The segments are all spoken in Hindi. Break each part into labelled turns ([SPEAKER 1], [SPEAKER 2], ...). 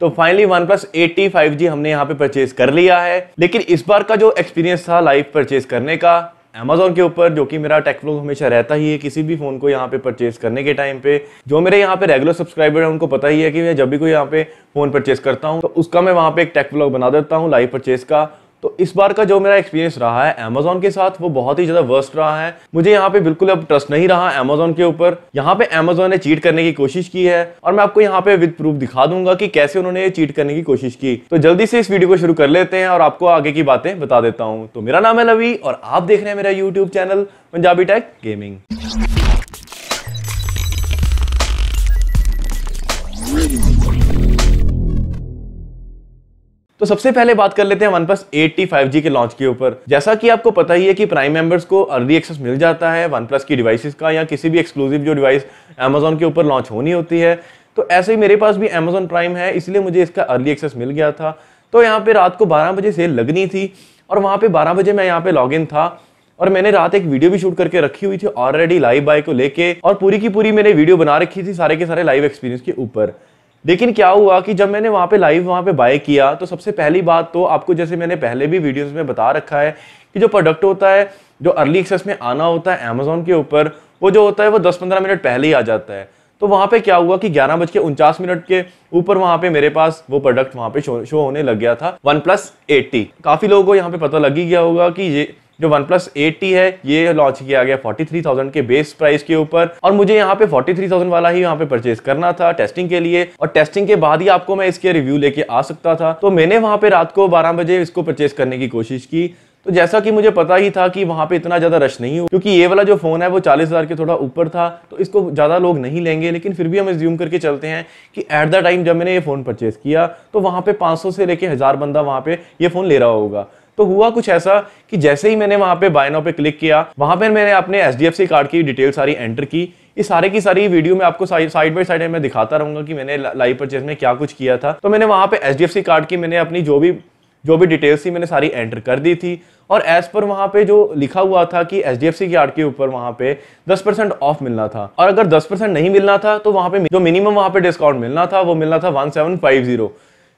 [SPEAKER 1] तो finally one plus eight T five G हमने यहाँ पे परचेज कर लिया है लेकिन इस बार का जो एक्सपीरियंस था लाइव परचेज करने का अमेजोन के ऊपर जो कि मेरा टेक्नोलॉग हमेशा रहता ही है किसी भी फ़ोन को यहाँ पे परचेज करने के टाइम पे जो मेरे यहाँ पे रेगुलर सब्सक्राइबर है उनको पता ही है कि मैं जब भी कोई यहाँ पे फ़ोन परचेज करता हूँ तो उसका मैं वहाँ पे एक टेक्नोलॉग बना देता हूँ लाइव परचेज का तो इस बार का जो मेरा एक्सपीरियंस रहा है अमेजोन के साथ वो बहुत ही ज़्यादा वर्स्ट रहा है मुझे यहाँ पे बिल्कुल अब ट्रस्ट नहीं रहा अमेजोन के ऊपर यहाँ पे अमेजोन ने चीट करने की कोशिश की है और मैं आपको यहाँ पे विद प्रूफ दिखा दूंगा कि कैसे उन्होंने ये चीट करने की कोशिश की तो जल्दी से इस वीडियो को शुरू कर लेते हैं और आपको आगे की बातें बता देता हूँ तो मेरा नाम है लवी और आप देख रहे हैं मेरा YouTube channel Punjabi tech gaming तो सबसे पहले बात कर लेते हैं one plus eight T five G के लॉन्च के ऊपर जैसा कि आपको पता ही है कि प्राइम मेंबर्स को अर्ली एक्सेस मिल जाता है वन प्लस की डिवाइसेस का या किसी भी एक्सक्लूसिव जो डिवाइस अमेजोन के ऊपर लॉन्च होनी होती है तो ऐसे ही मेरे पास भी अमेजोन प्राइम है इसलिए मुझे इसका अर्ली एक्सेस मिल गया था तो यहाँ पर रात को बारह बजे सेल लगनी थी और वहाँ पर बारह बजे मैं यहाँ पर लॉग था और मैंने रात एक वीडियो भी शूट करके रखी हुई थी ऑलरेडी लाइव बाय को लेके और पूरी की पूरी मैंने वीडियो बना रखी थी सारे के सारे लाइव एक्सपीरियंस के ऊपर लेकिन क्या हुआ कि जब मैंने वहाँ पे लाइव वहाँ पे बाय किया तो सबसे पहली बात तो आपको जैसे मैंने पहले भी वीडियोस में बता रखा है कि जो प्रोडक्ट होता है जो अर्ली एक्सेस में आना होता है अमेजोन के ऊपर वो जो होता है वो दस पंद्रह मिनट पहले ही आ जाता है तो वहाँ पे क्या हुआ कि ग्यारह बज के उनचास मिनट के ऊपर वहाँ पे मेरे पास वो प्रोडक्ट वहाँ पे शो, शो होने लग गया था वन प्लस एट्टी काफ़ी लोगों को यहाँ पे पता लग ही गया होगा कि ये जो वन प्लस है ये लॉन्च किया गया 43,000 के बेस प्राइस के ऊपर और मुझे यहाँ पे 43,000 वाला ही यहाँ पे परचेज करना था टेस्टिंग के लिए और टेस्टिंग के बाद ही आपको मैं इसके रिव्यू लेके आ सकता था तो मैंने वहां पे रात को 12 बजे इसको परचेज करने की कोशिश की तो जैसा कि मुझे पता ही था कि वहां पे इतना ज्यादा रश नहीं हो क्योंकि ये वाला जो फोन है वो चालीस हजार के थोड़ा ऊपर था तो इसको ज्यादा लोग नहीं लेंगे लेकिन फिर भी हम ज्यूम करके चलते हैं कि एट द टाइम जब मैंने ये फोन परचेज किया तो वहां पे 500 से लेके हजार बंदा वहां पे ये फोन ले रहा होगा तो हुआ कुछ ऐसा कि जैसे ही मैंने वहां पे बाय नाउ पे क्लिक किया वहां पर मैंने अपने H D F C card की डिटेल सारी एंटर की ये सारे की सारी वीडियो में आपको साइड बाई साइड मैं दिखाता रहूंगा कि मैंने लाइव परचेज में क्या कुछ किया था तो मैंने वहां पे H D F C card की मैंने अपनी जो भी जो भी डिटेल्स थी मैंने सारी एंटर कर दी थी और एज पर वहां पे जो लिखा हुआ था कि H D F C card के ऊपर वहां पे 10 परसेंट ऑफ मिलना था और अगर 10 परसेंट नहीं मिलना था तो वहां पे जो मिनिमम वहां पे डिस्काउंट मिलना था वो मिलना था 1750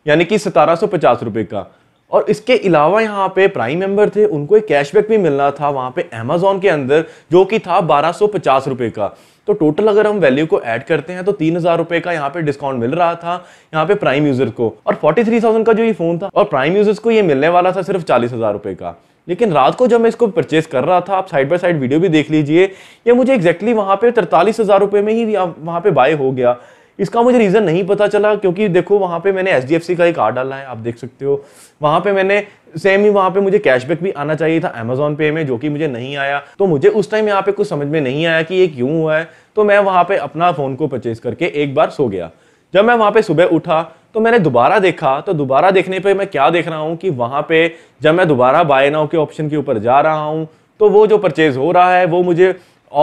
[SPEAKER 1] यानी कि सतारह सौ पचास रुपये का और इसके अलावा यहाँ पे प्राइम मेंबर थे उनको एक कैशबैक भी मिलना था वहाँ पे अमेजोन के अंदर जो कि था बारह सौ पचास रुपये का तो टोटल अगर हम वैल्यू को ऐड करते हैं तो तीन हज़ार रुपये का यहाँ पे डिस्काउंट मिल रहा था यहाँ पे प्राइम यूज़र को और फोर्टी थ्री थाउजेंड का जो ये फ़ोन था और प्राइम यूज़र्स को ये मिलने वाला था सिर्फ चालीस हज़ार रुपये का लेकिन रात को जब मैं इसको परचेस कर रहा था आप साइड बाय साइड वीडियो भी देख लीजिए ये मुझे एक्जैक्टली वहाँ पे तरतालीस हज़ार रुपये में ही वहाँ पर बाय हो गया इसका मुझे रीज़न नहीं पता चला क्योंकि देखो वहाँ पे मैंने एच का एक आर डाला है आप देख सकते हो वहाँ पे मैंने सेम ही वहाँ पे मुझे कैशबैक भी आना चाहिए था अमेजोन पे में जो कि मुझे नहीं आया तो मुझे उस टाइम यहाँ पे कुछ समझ में नहीं आया कि ये क्यों हुआ है तो मैं वहाँ पर अपना फ़ोन को परचेज करके एक बार सो गया जब मैं वहाँ पर सुबह उठा तो मैंने दोबारा देखा तो दोबारा देखने पर मैं क्या देख रहा हूँ कि वहाँ पे जब मैं दोबारा बाय नाउ के ऑप्शन के ऊपर जा रहा हूँ तो वो जो परचेज़ हो रहा है वो मुझे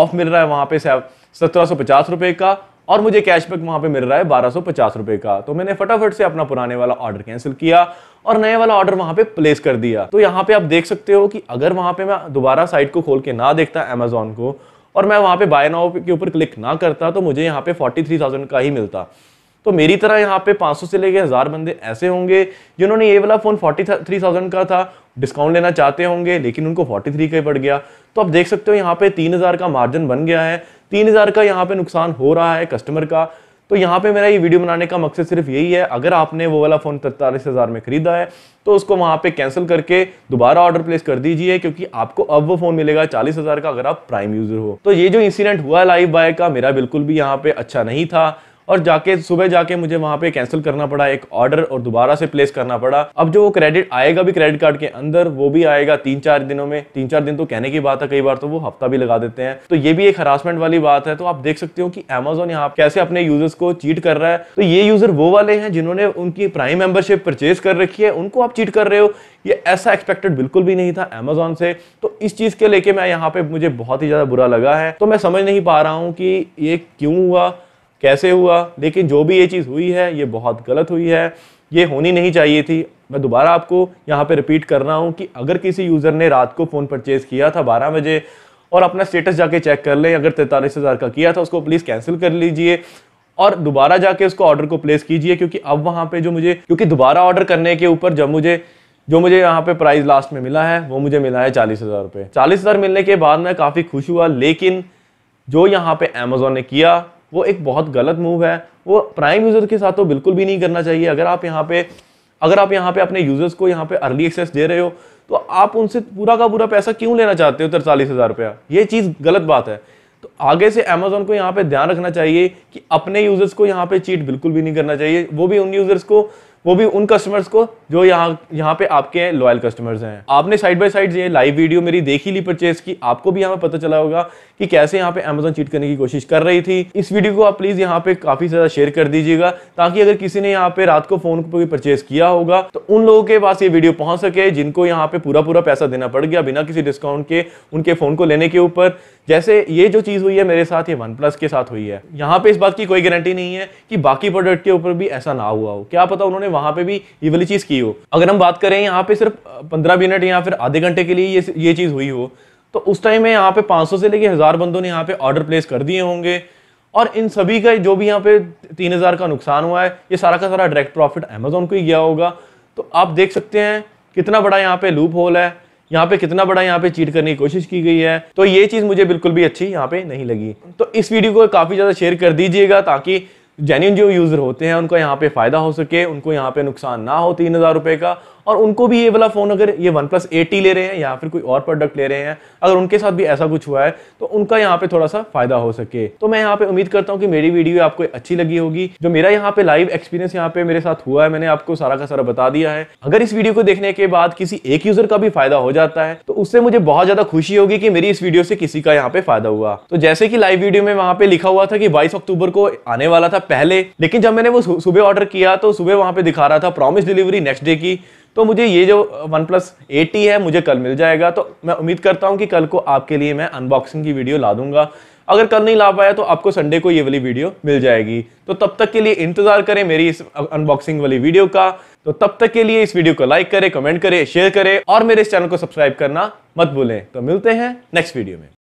[SPEAKER 1] ऑफ मिल रहा है वहाँ पे सत्रह सौ पचास रुपये का और मुझे कैशबैक वहां पे मिल रहा है बारह सौ का तो मैंने फटाफट से अपना पुराने वाला ऑर्डर कैंसिल किया और नया वाला ऑर्डर वहां पे प्लेस कर दिया तो यहाँ पे आप देख सकते हो कि अगर वहां पे मैं दोबारा साइट को खोल के ना देखता अमेजोन को और मैं वहां पे बाय नाउ के ऊपर क्लिक ना करता तो मुझे यहाँ पे 43,000 का ही मिलता तो मेरी तरह यहाँ पे 500 से लेके हज़ार बंदे ऐसे होंगे जिन्होंने ये वाला फ़ोन 43,000 का था डिस्काउंट लेना चाहते होंगे लेकिन उनको 43 का ही पड़ गया तो आप देख सकते हो यहाँ पे 3,000 का मार्जिन बन गया है तीन हज़ार का यहाँ पे नुकसान हो रहा है कस्टमर का तो यहाँ पे मेरा ये वीडियो बनाने का मकसद सिर्फ यही है अगर आपने वो वाला फ़ोन तैतालीस हज़ार में ख़रीदा है तो उसको वहाँ पे कैंसिल करके दोबारा ऑर्डर प्लेस कर दीजिए क्योंकि आपको अब वो फ़ोन मिलेगा चालीस हज़ार का अगर आप प्राइम यूज़र हो तो ये जो इंसिडेंट हुआ लाइव बाय का मेरा बिल्कुल भी यहाँ पे अच्छा नहीं था और जाके सुबह जाके मुझे वहाँ पे कैंसिल करना पड़ा एक ऑर्डर और दोबारा से प्लेस करना पड़ा अब जो वो क्रेडिट आएगा भी क्रेडिट कार्ड के अंदर वो भी आएगा तीन चार दिनों में तीन चार दिन तो कहने की बात है कई बार तो वो हफ्ता भी लगा देते हैं तो ये भी एक हरासमेंट वाली बात है तो आप देख सकते हो कि अमेजोन यहाँ कैसे अपने यूजर्स को चीट कर रहा है तो ये यूजर वो वाले हैं जिन्होंने उनकी प्राइम मेंबरशिप परचेज कर रखी है उनको आप चीट कर रहे हो ये ऐसा एक्सपेक्टेड बिल्कुल भी नहीं था अमेजोन से तो इस चीज के लेके मैं यहाँ पे मुझे बहुत ही ज्यादा बुरा लगा है तो मैं समझ नहीं पा रहा हूँ कि ये क्यों हुआ कैसे हुआ लेकिन जो भी ये चीज़ हुई है ये बहुत गलत हुई है ये होनी नहीं चाहिए थी मैं दोबारा आपको यहाँ पे रिपीट कर रहा हूँ कि अगर किसी यूज़र ने रात को फ़ोन परचेज़ किया था बारह बजे और अपना स्टेटस जाके चेक कर लें अगर तैंतालीस हज़ार का किया था उसको प्लीज़ कैंसिल कर लीजिए और दोबारा जाके उसको ऑर्डर को प्लेस कीजिए क्योंकि अब वहाँ पर जो मुझे क्योंकि दोबारा ऑर्डर करने के ऊपर जब मुझे जो मुझे यहाँ पे प्राइस लास्ट में मिला है वो मुझे मिला है चालीस हज़ार रुपये चालीस हज़ार मिलने के बाद मैं काफ़ी खुश हुआ लेकिन जो यहाँ पे अमेजोन ने किया वो एक बहुत गलत मूव है वो प्राइम यूज़र के साथ तो बिल्कुल भी नहीं करना चाहिए अगर आप यहाँ पे अगर आप यहाँ पे अपने यूज़र्स को यहाँ पे अर्ली एक्सेस दे रहे हो तो आप उनसे पूरा का पूरा पैसा क्यों लेना चाहते हो तिरतालीस हज़ार रुपया ये चीज़ गलत बात है तो आगे से अमेजोन को यहाँ पे ध्यान रखना चाहिए कि अपने यूज़र्स को यहाँ पे चीट बिल्कुल भी नहीं करना चाहिए वो भी उन यूज़र्स को वो भी उन कस्टमर्स को जो यहाँ यहाँ पे आपके लॉयल कस्टमर्स हैं आपने साइड बाय साइड ये लाइव वीडियो मेरी देख ली परचेज की आपको भी यहाँ पे पता चला होगा कि कैसे यहाँ पे अमेजोन चीट करने की कोशिश कर रही थी इस वीडियो को आप प्लीज यहाँ पे काफी ज्यादा शेयर कर दीजिएगा ताकि अगर किसी ने यहाँ पे रात को फोन पर परचेज किया होगा तो उन लोगों के पास ये वीडियो पहुंच सके जिनको यहाँ पे पूरा पूरा पैसा देना पड़ गया बिना किसी डिस्काउंट के उनके फोन को लेने के ऊपर जैसे ये जो चीज हुई है मेरे साथ ये वन प्लस के साथ हुई है यहाँ पे इस बात की कोई गारंटी नहीं है कि बाकी प्रोडक्ट के ऊपर भी ऐसा ना हुआ हो क्या पता उन्होंने वहां पे भी ये वाली चीज़ की हो अगर हम बात करें यहाँ पे सिर्फ पंद्रह मिनट या फिर आधे घंटे के लिए ये ये चीज़ हुई हो तो उस टाइम में यहाँ पे 500 से लेके हज़ार बंदों ने यहाँ पे ऑर्डर प्लेस कर दिए होंगे और इन सभी का जो भी यहाँ पे तीन का नुकसान हुआ है ये सारा का सारा डायरेक्ट प्रॉफिट अमेजोन को ही गया होगा तो आप देख सकते हैं कितना बड़ा यहाँ पे लूप होल है यहाँ पे कितना बड़ा यहाँ पे चीट करने की कोशिश की गई है तो ये चीज़ मुझे बिल्कुल भी अच्छी यहाँ पे नहीं लगी तो इस वीडियो को काफ़ी ज़्यादा शेयर कर दीजिएगा ताकि जेन्यून जो यूज़र होते हैं उनको यहाँ पे फ़ायदा हो सके उनको यहाँ पे नुकसान ना हो तीन हज़ार रुपये का और उनको भी ये वाला फ़ोन अगर ये वन प्लस एटी ले रहे हैं या फिर कोई और प्रोडक्ट ले रहे हैं अगर उनके साथ भी ऐसा कुछ हुआ है तो उनका यहाँ पे थोड़ा सा फ़ायदा हो सके तो मैं यहाँ पे उम्मीद करता हूँ कि मेरी वीडियो आपको अच्छी लगी होगी जो मेरा यहाँ पे लाइव एक्सपीरियंस यहाँ पे मेरे साथ हुआ है मैंने आपको सारा का सारा बता दिया है अगर इस वीडियो को देखने के बाद किसी एक यूज़र का भी फ़ायदा हो जाता है तो उससे मुझे बहुत ज़्यादा खुशी होगी कि मेरी इस वीडियो से किसी का यहाँ पे फ़ायदा हुआ तो जैसे कि लाइव वीडियो में वहाँ पे लिखा हुआ था कि बाईस अक्टूबर को आने वाला था पहले लेकिन जब मैंने वो सुबह ऑर्डर किया तो सुबह वहां पे दिखा रहा था प्रॉमिस डिलीवरी नेक्स्ट डे की तो मुझे ये जो वन प्लस एटी है मुझे कल मिल जाएगा तो मैं उम्मीद करता हूँ कि कल को आपके लिए मैं अनबॉक्सिंग की वीडियो ला दूंगा अगर कल नहीं ला पाया तो आपको संडे को ये वाली वीडियो मिल जाएगी तो तब तक के लिए इंतजार करें मेरी इस अनबॉक्सिंग वाली वीडियो का तो तब तक के लिए इस वीडियो को लाइक करें कमेंट करें शेयर करें और मेरे इस चैनल को सब्सक्राइब करना मत भूलें तो मिलते हैं नेक्स्ट वीडियो में